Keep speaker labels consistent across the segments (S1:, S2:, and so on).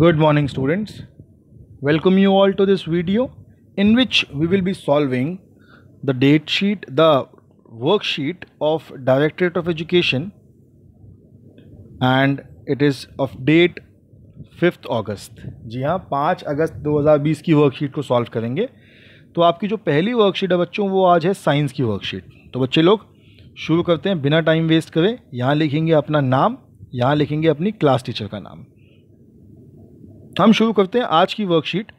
S1: Good morning students. Welcome you all to this video in which we will be solving the date sheet, the worksheet of Directorate of Education and it is of date 5th अगस्त जी हाँ 5 अगस्त 2020 की worksheet को solve करेंगे तो आपकी जो पहली worksheet है बच्चों वो आज है साइंस की वर्कशीट तो बच्चे लोग शुरू करते हैं बिना टाइम वेस्ट करे यहाँ लिखेंगे अपना नाम यहाँ लिखेंगे अपनी क्लास टीचर का नाम हम शुरू करते हैं आज की worksheet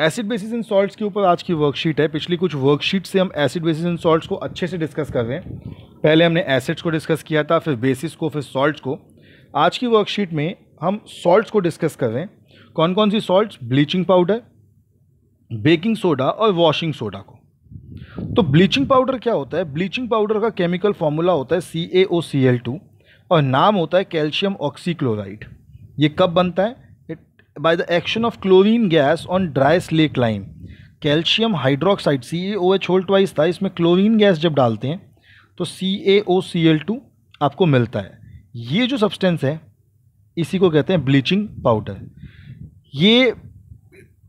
S1: acid bases in salts के ऊपर आज की वर्कशीट है पिछली कुछ वर्कशीट से हम एसिड बेसिस इन सॉल्ट्स को अच्छे से डिस्कस कर रहे हैं पहले हमने एसिड्स को डिस्कस किया था फिर बेसिस को फिर सॉल्ट्स को आज की वर्कशीट में हम सॉल्ट्स को डिस्कस कर रहे हैं कौन कौन सी salts bleaching powder baking soda और वॉशिंग सोडा को तो ब्लीचिंग पाउडर क्या होता है ब्लीचिंग पाउडर का केमिकल फॉर्मूला होता है सी A O C L to और नाम होता है कैल्शियम ऑक्सीक्लोराइड ये कब बनता है by the action of chlorine gas on dry slake lime calcium hydroxide C A O H whole wise था इसमें क्लोरीन गैस जब डालते हैं तो सी A O C L to आपको मिलता है ये जो सब्सटेंस है इसी को कहते हैं ब्लीचिंग पाउडर ये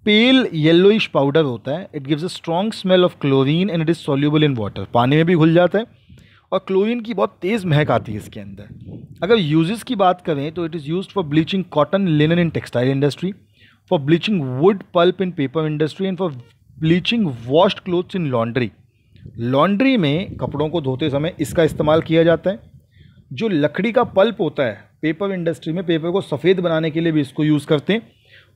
S1: पेल येलोइश पाउडर होता है it gives a strong smell of chlorine and it is soluble in water पानी में भी घुल जाता है और क्लोरीन की बहुत तेज़ महक आती है इसके अंदर अगर यूजेस की बात करें तो it is use for bleaching cotton linen in textile industry for bleaching wood pulp in paper industry and for bleaching washed clothes in laundry laundry में कपड़ों को धोते समय इसका इस्तेमाल किया जाता है जो लकड़ी का पल्प होता है पेपर इंडस्ट्री में पेपर को सफ़ेद बनाने के लिए भी इसको यूज़ करते हैं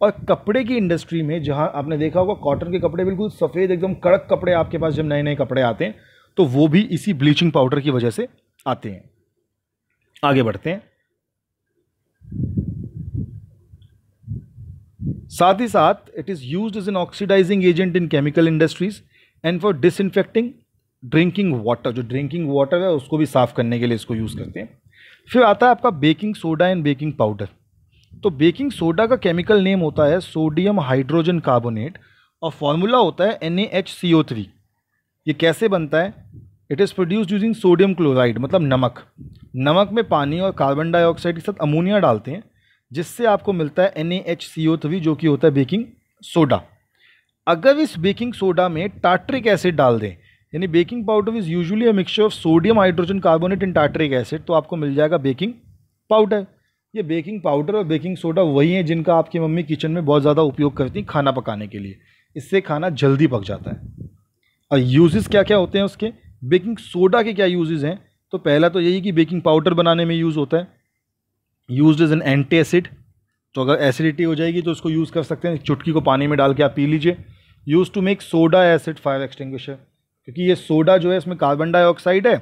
S1: और कपड़े की इंडस्ट्री में जहाँ आपने देखा होगा कॉटन के कपड़े बिल्कुल सफ़ेद एकदम कड़क कपड़े आपके पास जब नए नए कपड़े आते हैं तो वो भी इसी ब्लीचिंग पाउडर की वजह से आते हैं आगे बढ़ते हैं साथ ही साथ it is use as an oxidizing agent in chemical industries and for disinfecting drinking water जो ड्रिंकिंग वाटर है उसको भी साफ़ करने के लिए इसको यूज़ करते हैं फिर आता है आपका baking soda and baking powder तो बेकिंग सोडा का केमिकल नेम होता है सोडियम हाइड्रोजन कार्बोनेट और फॉर्मूला होता है N A H C O three ये कैसे बनता है it is produced using sodium chloride मतलब नमक नमक में पानी और कार्बन डाइऑक्साइड के साथ अमोनिया डालते हैं जिससे आपको मिलता है N H C O three जो कि होता है बेकिंग सोडा अगर इस बेकिंग सोडा में टार्ट्रिक एसिड डाल दें यानी baking powder is usually a mixture of sodium hydrogen carbonate in tartaric acid तो आपको मिल जाएगा बेकिंग पाउडर ये बेकिंग पाउडर और बेकिंग सोडा वही है जिनका आपकी मम्मी किचन में बहुत ज़्यादा उपयोग करती हैं खाना पकाने के लिए इससे खाना जल्दी पक जाता है और यूजेस क्या क्या होते हैं उसके बेकिंग सोडा के क्या यूजेस हैं तो पहला तो यही कि बेकिंग पाउडर बनाने में यूज़ होता है use as an anti acid तो अगर एसिडिटी हो जाएगी तो उसको यूज़ कर सकते हैं चुटकी को पानी में डाल के आप पी लीजिए use to make soda acid fire extinguisher क्योंकि ये सोडा जो है इसमें कार्बन डाइऑक्साइड है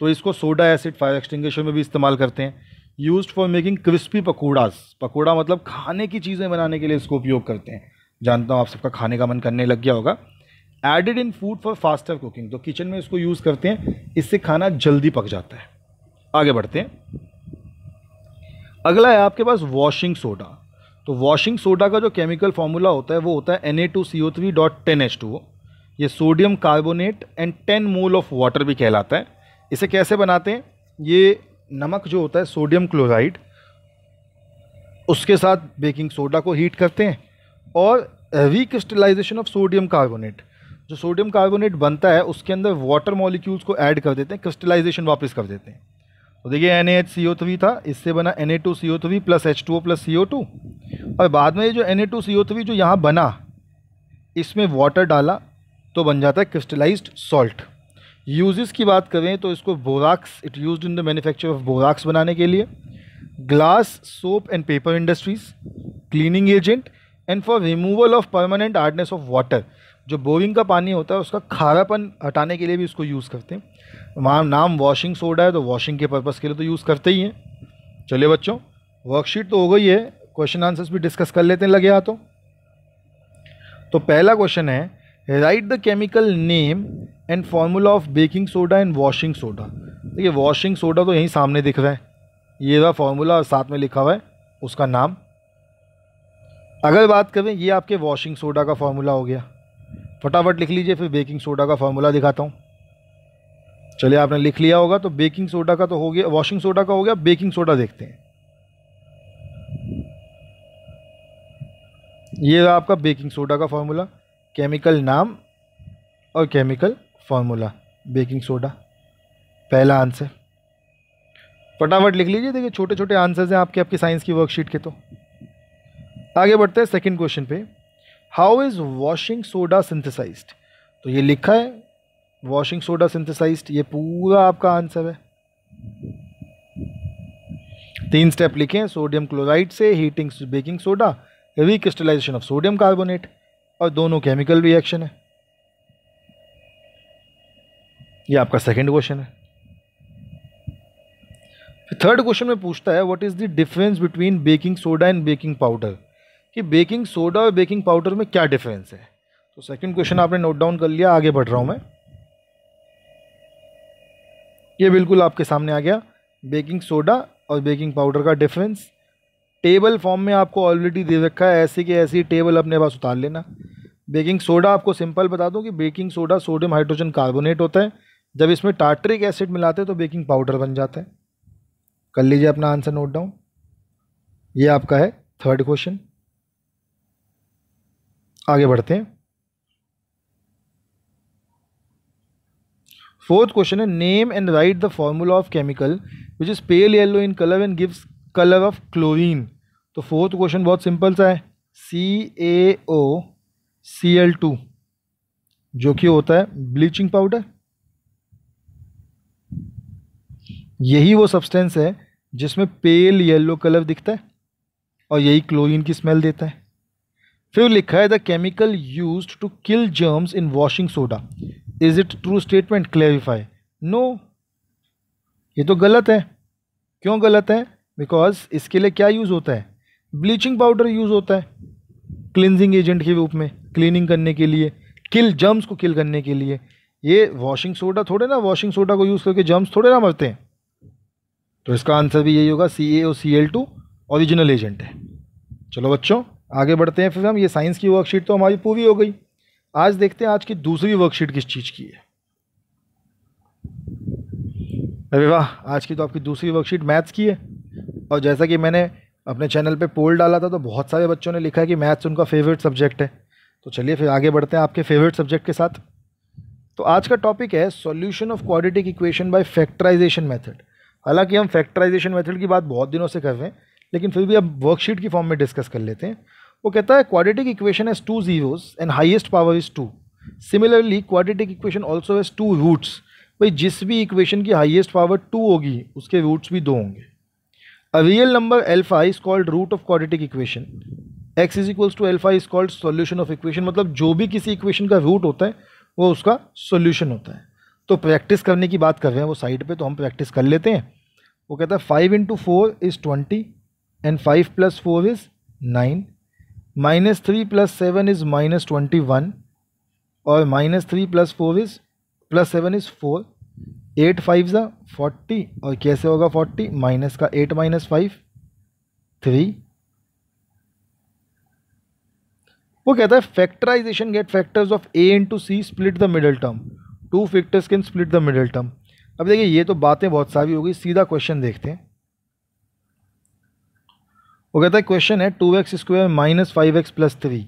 S1: तो इसको सोडा एसिड फायर एक्सटिंग्विशर में भी इस्तेमाल करते हैं use for making crispy pakoras pakora मतलब खाने की चीज़ें बनाने के लिए इसको उपयोग करते हैं जानता हूँ आप सबका खाने का मन करने लग गया होगा added in food for faster cooking तो किचन में इसको यूज़ करते हैं इससे खाना जल्दी पक जाता है आगे बढ़ते हैं अगला है आपके पास वॉशिंग सोडा तो वॉशिंग सोडा का जो केमिकल फार्मूला होता है वो होता है N A two C O three dot ten H two O ये sodium carbonate and ten mole of water भी कहलाता है इसे कैसे बनाते हैं ये नमक जो होता है सोडियम क्लोराइड उसके साथ बेकिंग सोडा को हीट करते हैं और रिक्रिस्टलाइजेशन ऑफ सोडियम कार्बोनेट जो सोडियम कार्बोनेट बनता है उसके अंदर वाटर मॉलिक्यूल्स को ऐड कर देते हैं क्रिस्टलाइजेशन वापस कर देते हैं तो देखिए N H C O three था इससे बना N A two C O three plus H two O plus C O two और बाद में जो N A two C O three जो यहाँ बना इसमें वाटर डाला तो बन जाता है क्रिस्टलाइज्ड सॉल्ट यूजेस की बात करें तो इसको borax it use in the manufacture of borax बनाने के लिए glass soap and paper industries cleaning agent and for removal of permanent hardness of water जो बोरिंग का पानी होता है उसका खारापन हटाने के लिए भी उसको यूज़ करते हैं वहाँ नाम वॉशिंग सोडा है तो वॉशिंग के पर्पज़ के लिए तो यूज़ करते ही हैं चलिए बच्चों वर्कशीट तो हो गई है क्वेश्चन आंसर्स भी डिस्कस कर लेते हैं लगे हाथों तो पहला क्वेश्चन है write the chemical name and formula of baking soda and washing soda देखिए वॉशिंग सोडा तो यहीं सामने दिख रहा है ये रहा फॉर्मूला और साथ में लिखा हुआ है उसका नाम अगर बात करें ये आपके वॉशिंग सोडा का फार्मूला हो गया फटाफट लिख लीजिए फिर बेकिंग सोडा का फार्मूला दिखाता हूँ चलिए आपने लिख लिया होगा तो बेकिंग सोडा का तो हो गया वॉशिंग सोडा का हो गया बेकिंग सोडा देखते हैं ये रहा आपका बेकिंग सोडा का फार्मूला केमिकल नाम और केमिकल फार्मूला बेकिंग सोडा पहला आंसर फटाफट लिख लीजिए देखिए छोटे छोटे आंसर्स हैं आपके आपके साइंस की वर्कशीट के तो आगे बढ़ते हैं सेकेंड क्वेश्चन पे how is washing soda synthesise तो ये लिखा है वॉशिंग सोडा सिंथेसाइज्ड ये पूरा आपका आंसर है तीन स्टेप लिखे हैं सोडियम क्लोराइड से heating baking soda recrystallisation of sodium carbonate और दोनों केमिकल रिएक्शन है ये आपका सेकंड क्वेश्चन है थर्ड क्वेश्चन में पूछता है what is the difference between baking soda and baking powder कि बेकिंग सोडा और बेकिंग पाउडर में क्या डिफरेंस है तो सेकंड क्वेश्चन आपने नोट डाउन कर लिया आगे बढ़ रहा हूँ मैं ये बिल्कुल आपके सामने आ गया बेकिंग सोडा और बेकिंग पाउडर का डिफरेंस टेबल फॉर्म में आपको ऑलरेडी दे रखा है ऐसे के ऐसी टेबल अपने पास उतार लेना बेकिंग सोडा आपको सिंपल बता दूँ कि baking soda sodium hydrogen carbonate होता है जब इसमें टार्ट्रिक एसिड मिलाते हैं तो बेकिंग पाउडर बन जाता है कर लीजिए अपना आंसर नोट डाउन ये आपका है थर्ड क्वेश्चन आगे बढ़ते हैं फोर्थ क्वेश्चन है name and write the formula of chemical which is pale yellow in colour and gives colour of chlorine तो फोर्थ क्वेश्चन बहुत सिंपल सा है सी A O C L to जो कि होता है ब्लीचिंग पाउडर यही वो सब्सटेंस है जिसमें पेल येलो कलर दिखता है और यही क्लोरीन की स्मेल देता है फिर लिखा है the chemical use to kill germs in washing soda is it true statement clarify no ये तो गलत है क्यों गलत है बिकॉज इसके लिए क्या यूज़ होता है ब्लीचिंग पाउडर यूज़ होता है क्लिनजिंग एजेंट के रूप में क्लीनिंग करने के लिए किल जर्म्स को किल करने के लिए ये वॉशिंग सोडा थोड़े ना वॉशिंग सोडा को यूज़ करके जर्म्स थोड़े ना मरते हैं तो इसका आंसर भी यही होगा C A O C L two original agent है चलो बच्चों आगे बढ़ते हैं फिर हम ये साइंस की वर्कशीट तो हमारी पूरी हो गई आज देखते हैं आज की दूसरी वर्कशीट किस चीज़ की है अरे वाह आज की तो आपकी दूसरी वर्कशीट मैथ्स की है और जैसा कि मैंने अपने चैनल पे पोल डाला था तो बहुत सारे बच्चों ने लिखा है कि मैथ्स उनका फेवरेट सब्जेक्ट है तो चलिए फिर आगे बढ़ते हैं आपके फेवरेट सब्जेक्ट के साथ तो आज का टॉपिक है solution of quadratic equation by factorisation method हालांकि हम फैक्टराइजेशन मेथड की बात बहुत दिनों से कर रहे हैं लेकिन फिर भी अब वर्कशीट की फॉर्म में डिस्कस कर लेते हैं वो कहता है quadratic equation has two zeros and highest power is two similarly quadratic equation also has two roots भाई जिस भी इक्वेशन की हाईएस्ट पावर टू होगी उसके रूट्स भी दो होंगे a real number alpha is called root of quadratic equation x is equals to alpha is called solution of equation मतलब जो भी किसी इक्वेशन का रूट होता है वो उसका सोल्यूशन होता है तो प्रैक्टिस करने की बात कर रहे हैं वो साइड पर तो हम प्रैक्टिस कर लेते हैं वो कहता है five into four is twenty and five plus four is nine minus three plus seven is minus twenty one और minus three plus four is plus seven is four eight five ज़ा forty और कैसे होगा forty minus का eight minus five three वो कहता है factorisation get factors of a into c split the middle term two factors can split the middle term अब देखिए ये तो बातें बहुत सारी हो गई सीधा क्वेश्चन देखते हैं वो कहता है क्वेश्चन है two x square minus five x plus three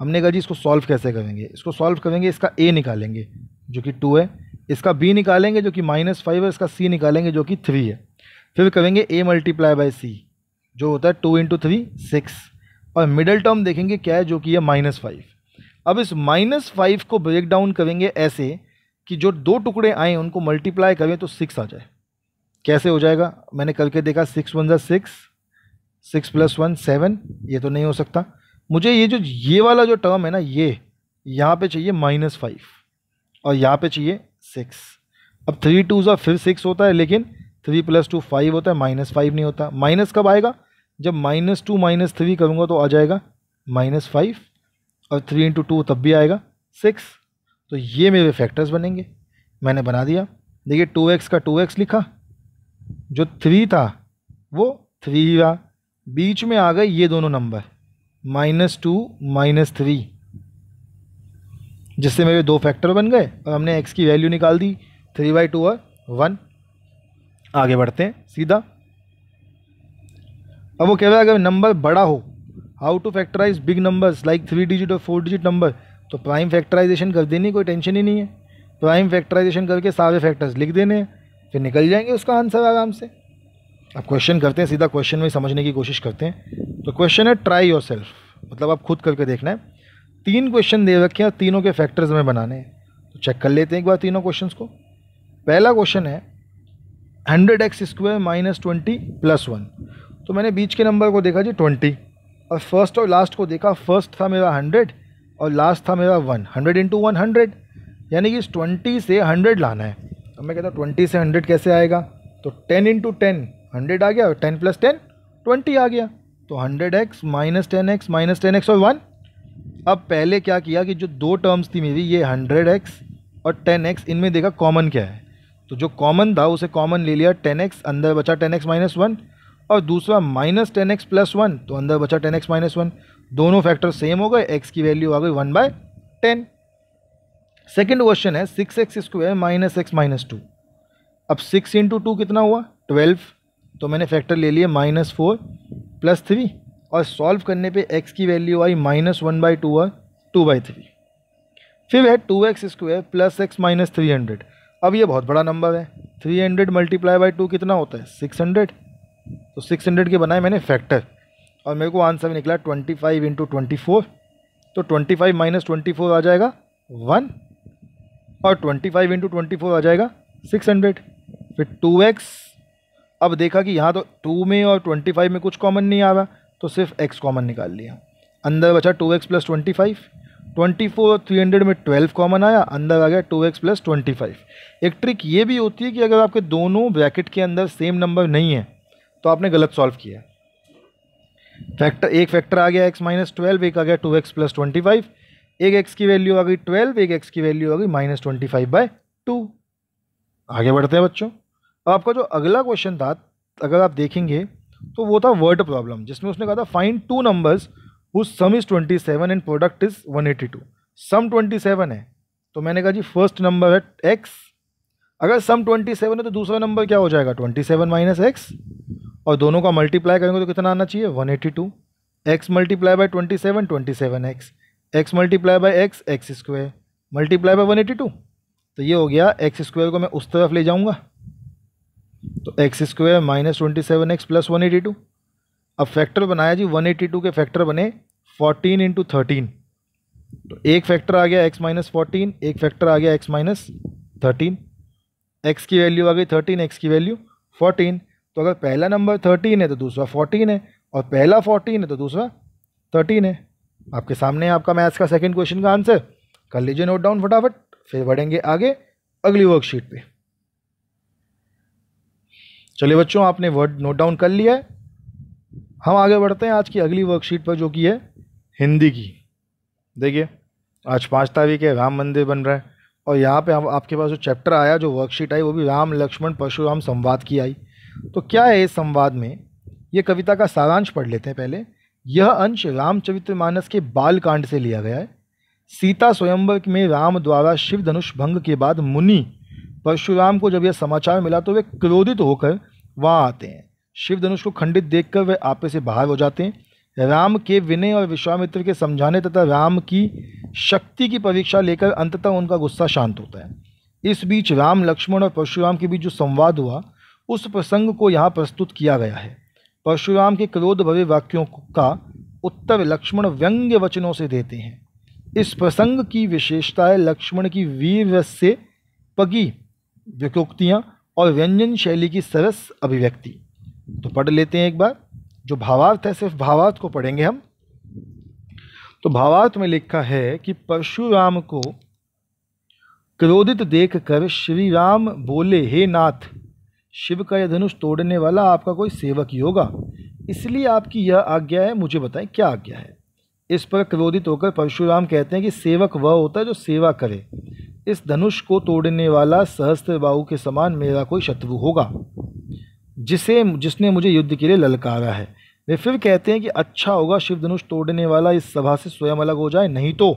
S1: हमने कहा जी इसको सॉल्व कैसे करेंगे इसको सॉल्व करेंगे इसका ए निकालेंगे जो कि टू है इसका बी निकालेंगे जो कि माइनस फाइव है इसका सी निकालेंगे जो कि थ्री है फिर करेंगे ए मल्टीप्लाई बाई सी जो होता है टू इंटू थ्री सिक्स और मिडल टर्म देखेंगे क्या है जो कि है माइनस फाइव अब इस माइनस फाइव को ब्रेक डाउन करेंगे ऐसे कि जो दो टुकड़े आए उनको मल्टीप्लाई करें तो सिक्स आ जाए कैसे हो जाएगा मैंने करके देखा सिक्स वन जै six six plus one seven ये तो नहीं हो सकता मुझे ये जो ये वाला जो टर्म है ना ये यहाँ पे चाहिए माइनस फाइव और यहाँ पे चाहिए सिक्स अब थ्री टू सा फिर सिक्स होता है लेकिन थ्री प्लस टू फाइव होता है माइनस फाइव नहीं होता माइनस कब आएगा जब माइनस टू माइनस थ्री करूँगा तो आ जाएगा माइनस फाइव और थ्री इंटू टू तब भी आएगा सिक्स तो ये मेरे फैक्टर्स बनेंगे मैंने बना दिया देखिए टू एक्स का टू एक्स लिखा जो थ्री था वो थ्री रहा बीच में आ गए ये दोनों number minus two minus three जिससे मेरे दो फैक्टर बन गए और हमने एक्स की वैल्यू निकाल दी थ्री बाई टू और वन आगे बढ़ते हैं सीधा अब वो कह रहा है अगर नंबर बड़ा हो how to factorise big numbers like three digit और फोर डिजिट नंबर तो प्राइम फैक्टराइजेशन कर देनी कोई टेंशन ही नहीं है प्राइम फैक्टराइजेशन करके सारे फैक्टर्स लिख देने हैं फिर निकल जाएंगे उसका आंसर आराम से अब क्वेश्चन करते हैं सीधा क्वेश्चन में समझने की कोशिश करते हैं तो क्वेश्चन है ट्राई योर सेल्फ मतलब आप खुद करके देखना है तीन क्वेश्चन दे रखे हैं तीनों के फैक्टर्स में बनाने हैं तो चेक कर लेते हैं एक बार तीनों क्वेश्चंस को पहला क्वेश्चन है hundred x square minus twenty plus one तो मैंने बीच के नंबर को देखा जी ट्वेंटी और फर्स्ट और लास्ट को देखा फर्स्ट था मेरा हंड्रेड और लास्ट था मेरा one hundred into one hundred यानी कि इस ट्वेंटी से हंड्रेड लाना है अब मैं कहता हूँ ट्वेंटी से हंड्रेड कैसे आएगा तो टेन इंटू टेन हंड्रेड आ गया टेन प्लस टेन ट्वेंटी आ गया तो hundred x minus ten x minus ten x और वन अब पहले क्या किया कि जो दो टर्म्स थी मेरी ये हंड्रेड एक्स और टेन एक्स इनमें देखा कॉमन क्या है तो जो कॉमन था उसे कॉमन ले लिया टेन एक्स अंदर बचा टेन एक्स माइनस वन और दूसरा minus ten x plus one तो अंदर बचा टेन एक्स माइनस वन दोनों फैक्टर सेम हो गए एक्स की वैल्यू आ गई one by ten second question है six x square minus x minus two अब सिक्स इंटू टू कितना हुआ ट्वेल्व तो मैंने फैक्टर ले लिया माइनस फोर प्लस थ्री और सॉल्व करने पे एक्स की वैल्यू आई माइनस वन बाई टू और टू बाई थ्री फिर है two x square plus x minus three hundred अब ये बहुत बड़ा नंबर है three hundred multiply by two कितना होता है सिक्स हंड्रेड तो सिक्स हंड्रेड के बनाए मैंने फैक्टर और मेरे को आंसर निकला twenty five into twenty four तो twenty five minus twenty four आ जाएगा वन और twenty five into twenty four आ जाएगा सिक्स हंड्रेड फिर टू एक्स अब देखा कि यहाँ तो टू में और ट्वेंटी फाइव में कुछ कॉमन नहीं आ रहा तो सिर्फ एक्स कॉमन निकाल लिया अंदर बचा two x plus twenty five twenty four three hundred में ट्वेल्व कॉमन आया अंदर आ गया two x plus twenty five एक ट्रिक ये भी होती है कि अगर आपके दोनों ब्रैकेट के अंदर सेम नंबर नहीं है तो आपने गलत सॉल्व किया फैक्टर एक फैक्टर आ गया एक्स माइनस ट्वेल्व एक आ गया two x plus twenty five एक एक्स की वैल्यू आ गई ट्वेल्व एक एक्स की वैल्यू आ गई minus twenty five by two आगे बढ़ते हैं बच्चों अब आपका जो अगला क्वेश्चन था अगर आप देखेंगे तो वो था वर्ड प्रॉब्लम जिसमें उसने कहा था find two numbers whose sum is twenty seven and product is one eighty two sum twenty seven है तो मैंने कहा जी फर्स्ट नंबर है एक्स अगर सम ट्वेंटी सेवन है तो दूसरा नंबर क्या हो जाएगा ट्वेंटी सेवन माइनस एक्स और दोनों का मल्टीप्लाई करेंगे तो कितना आना चाहिए one eighty two x multiply by twenty seven twenty seven x x multiply by x x square multiply by one eighty two तो ये हो गया एक्स स्क्वायर को मैं उस तरफ ले जाऊँगा तो x square minus twenty seven x plus one eighty two अब फैक्टर बनाया जी वन एटी टू के फैक्टर बने फोर्टीन इंटू थर्टीन तो एक फैक्टर आ गया एक्स माइनस फोर्टीन एक फैक्टर आ गया एक्स माइनस थर्टीन एक्स की वैल्यू आ गई थर्टीन एक्स की वैल्यू फोर्टीन तो अगर पहला नंबर थर्टीन है तो दूसरा फोर्टीन है और पहला फोर्टीन है तो दूसरा थर्टीन है आपके सामने है आपका मैथ्स का सेकेंड क्वेश्चन का आंसर कर लीजिए नोट डाउन फटाफट फिर बढ़ेंगे आगे अगली वर्कशीट पर चलिए बच्चों आपने वर्ड नोट डाउन कर लिया है हम आगे बढ़ते हैं आज की अगली वर्कशीट पर जो कि है हिंदी की देखिए आज पाँच तारीख है राम मंदिर बन रहा है और यहाँ पे हम आपके पास जो चैप्टर आया जो वर्कशीट आई वो भी राम लक्ष्मण परशुराम संवाद की आई तो क्या है इस संवाद में ये कविता का सारांश पढ़ लेते हैं पहले यह अंश रामचरितमानस के बाल कांड से लिया गया है सीता स्वयंवर में राम द्वारा शिव धनुष भंग के बाद मुनि परशुराम को जब यह समाचार मिला तो वे क्रोधित होकर वहाँ आते हैं शिव धनुष को खंडित देखकर वे आपे से बाहर हो जाते हैं राम के विनय और विश्वामित्र के समझाने तथा राम की शक्ति की परीक्षा लेकर अंततः उनका गुस्सा शांत होता है इस बीच राम लक्ष्मण और परशुराम के बीच जो संवाद हुआ उस प्रसंग को यहाँ प्रस्तुत किया गया है परशुराम के क्रोध भरे वाक्यों का उत्तर लक्ष्मण व्यंग्य वचनों से देते हैं इस प्रसंग की विशेषता है लक्ष्मण की वीर से पगी विकोक्तियाँ और व्यंजन शैली की सरस अभिव्यक्ति तो पढ़ लेते हैं एक बार जो भावार्थ है सिर्फ भावार्थ को पढ़ेंगे हम तो भावार्थ में लिखा है कि परशुराम को क्रोधित देखकर श्री राम बोले हे नाथ शिव का यह धनुष तोड़ने वाला आपका कोई सेवक ही होगा इसलिए आपकी यह आज्ञा है मुझे बताएं क्या आज्ञा है इस पर क्रोधित होकर परशुराम कहते हैं कि सेवक वह होता है जो सेवा करे इस धनुष को तोड़ने वाला सहस्त्र बाहु के समान मेरा कोई शत्रु होगा जिसे जिसने मुझे युद्ध के लिए ललकारा है वे फिर कहते हैं कि अच्छा होगा शिव धनुष तोड़ने वाला इस सभा से स्वयं अलग हो जाए नहीं तो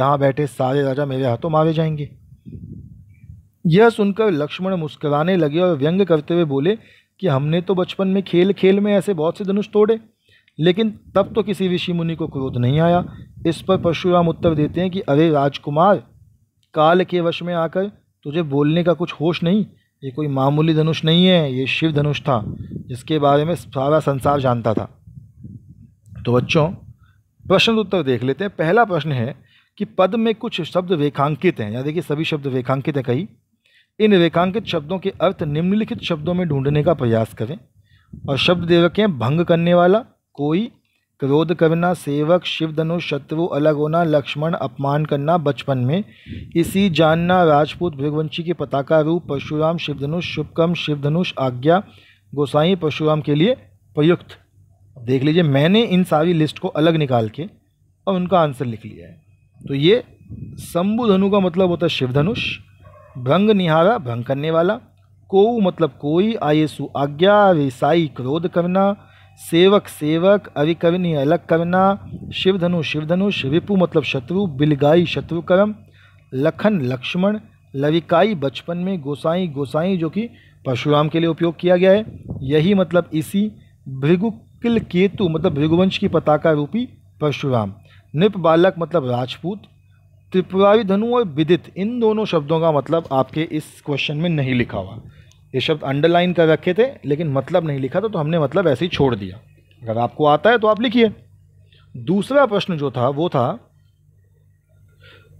S1: यहाँ बैठे सारे राजा मेरे हाथों मारे जाएंगे यह सुनकर लक्ष्मण मुस्कुराने लगे और व्यंग करते हुए बोले कि हमने तो बचपन में खेल खेल में ऐसे बहुत से धनुष तोड़े लेकिन तब तो किसी ऋषि मुनि को क्रोध नहीं आया इस पर परशुराम उत्तर देते हैं कि अरे राजकुमार काल के वश में आकर तुझे बोलने का कुछ होश नहीं ये कोई मामूली धनुष नहीं है ये शिव धनुष था जिसके बारे में सारा संसार जानता था तो बच्चों प्रश्न उत्तर देख लेते हैं पहला प्रश्न है कि पद में कुछ शब्द रेखांकित हैं यानी देखिए सभी शब्द रेखांकित हैं कहीं इन रेखांकित शब्दों के अर्थ निम्नलिखित शब्दों में ढूंढने का प्रयास करें और शब्द दे हैं भंग करने वाला कोई क्रोध करना सेवक शिव शत्रु अलग होना लक्ष्मण अपमान करना बचपन में इसी जानना राजपूत भृगवंशी की पताका रूप परशुराम शिवधनुष शुभकम शिवधनुष आज्ञा गोसाई परशुराम के लिए प्रयुक्त देख लीजिए मैंने इन सारी लिस्ट को अलग निकाल के और उनका आंसर लिख लिया है तो ये शंभुधनु का मतलब होता है शिवधनुष भ्रंग निहारा भ्रंग करने वाला को मतलब कोई आयसु आज्ञा रिसाई क्रोध करना सेवक सेवक अविकविनी अलग कविना शिवधनु शिवधनु शिविपु मतलब शत्रु बिलगाई शत्रु कर्म लखन लक्ष्मण लविकाई बचपन में गोसाई गोसाई जो कि परशुराम के लिए उपयोग किया गया है यही मतलब इसी भृगुकिल केतु मतलब भृगुवंश की पताका रूपी परशुराम नृप बालक मतलब राजपूत त्रिपुरावी धनु और विदित इन दोनों शब्दों का मतलब आपके इस क्वेश्चन में नहीं लिखा हुआ ये शब्द अंडरलाइन कर रखे थे लेकिन मतलब नहीं लिखा था तो हमने मतलब ऐसे ही छोड़ दिया अगर आपको आता है तो आप लिखिए दूसरा प्रश्न जो था वो था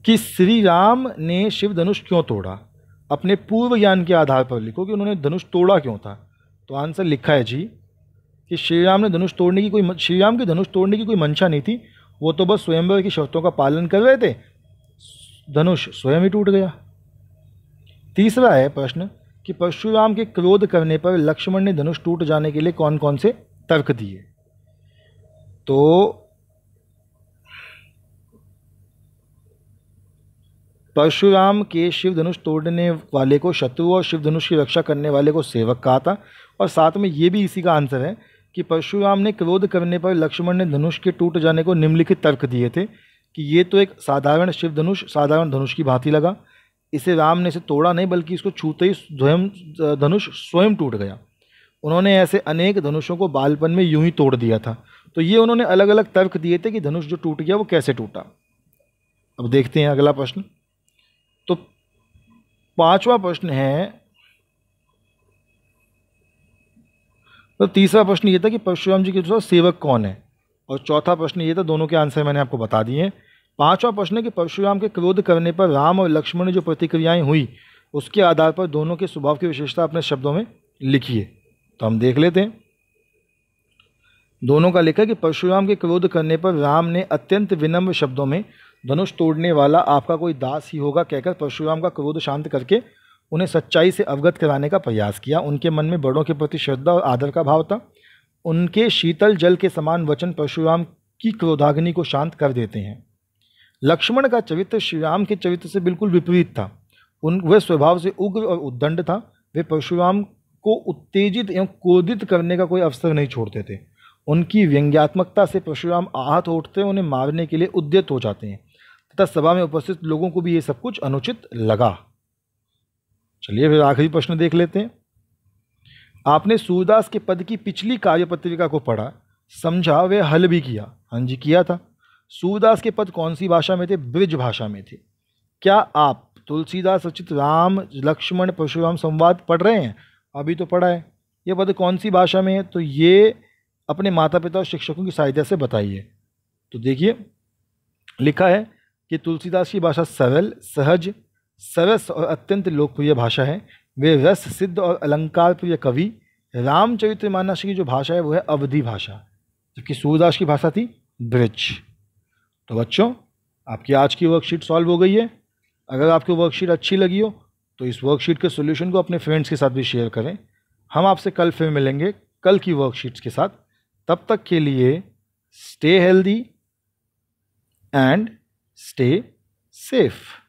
S1: कि श्री राम ने शिव धनुष क्यों तोड़ा अपने पूर्व ज्ञान के आधार पर लिखो कि उन्होंने धनुष तोड़ा क्यों था तो आंसर लिखा है जी कि श्री राम ने धनुष तोड़ने की कोई श्री राम के धनुष तोड़ने की कोई मंशा नहीं थी वो तो बस स्वयंवर की शर्तों का पालन कर रहे थे धनुष स्वयं ही टूट गया तीसरा है प्रश्न कि परशुराम के क्रोध करने पर लक्ष्मण ने धनुष टूट जाने के लिए कौन कौन से तर्क दिए तो परशुराम के शिव धनुष तोड़ने वाले को शत्रु और शिव धनुष की रक्षा करने वाले को सेवक कहा था और साथ में ये भी इसी का आंसर है कि परशुराम ने क्रोध करने पर लक्ष्मण ने धनुष के टूट जाने को निम्नलिखित तर्क दिए थे कि ये तो एक साधारण शिव धनुष साधारण धनुष की भांति लगा इसे राम ने इसे तोड़ा नहीं बल्कि इसको छूते ही स्वयं धनुष स्वयं टूट गया उन्होंने ऐसे अनेक धनुषों को बालपन में यूं ही तोड़ दिया था तो ये उन्होंने अलग अलग तर्क दिए थे कि धनुष जो टूट गया वो कैसे टूटा अब देखते हैं अगला प्रश्न तो पांचवा प्रश्न है तो तीसरा प्रश्न ये था कि परशुराम जी के सेवक कौन है और चौथा प्रश्न ये था दोनों के आंसर मैंने आपको बता दिए हैं पांचवा प्रश्न है कि परशुराम के क्रोध करने पर राम और लक्ष्मण ने जो प्रतिक्रियाएं हुई उसके आधार पर दोनों के स्वभाव की विशेषता अपने शब्दों में लिखिए तो हम देख लेते हैं दोनों का लिखा कि परशुराम के क्रोध करने पर राम ने अत्यंत विनम्र शब्दों में धनुष तोड़ने वाला आपका कोई दास ही होगा कहकर परशुराम का क्रोध शांत करके उन्हें सच्चाई से अवगत कराने का प्रयास किया उनके मन में बड़ों के प्रति श्रद्धा और आदर का भाव था उनके शीतल जल के समान वचन परशुराम की क्रोधाग्नि को शांत कर देते हैं लक्ष्मण का चरित्र श्री राम के चरित्र से बिल्कुल विपरीत था उन वह स्वभाव से उग्र और उद्दंड था वे परशुराम को उत्तेजित एवं क्रोधित करने का कोई अवसर नहीं छोड़ते थे उनकी व्यंग्यात्मकता से परशुराम आहत उठते उन्हें मारने के लिए उद्यत हो जाते हैं तथा सभा में उपस्थित लोगों को भी ये सब कुछ अनुचित लगा चलिए फिर आखिरी प्रश्न देख लेते हैं आपने सूरदास के पद की पिछली कार्य पत्रिका को पढ़ा समझा वे हल भी किया हाँ जी किया था सूरदास के पद कौन सी भाषा में थे ब्रिज भाषा में थे क्या आप तुलसीदास रचित राम लक्ष्मण परशुराम संवाद पढ़ रहे हैं अभी तो पढ़ा है ये पद कौन सी भाषा में है तो ये अपने माता पिता और शिक्षकों की सहायता से बताइए तो देखिए लिखा है कि तुलसीदास की भाषा सरल सहज सरस और अत्यंत लोकप्रिय भाषा है वे रस सिद्ध और अलंकार प्रिय कवि रामचरित्र मानस की जो भाषा है वो है अवधि भाषा जबकि सूरदास की भाषा थी ब्रिज तो बच्चों आपकी आज की वर्कशीट सॉल्व हो गई है अगर आपकी वर्कशीट अच्छी लगी हो तो इस वर्कशीट के सोल्यूशन को अपने फ्रेंड्स के साथ भी शेयर करें हम आपसे कल फिर मिलेंगे कल की वर्कशीट्स के साथ तब तक के लिए stay healthy and stay safe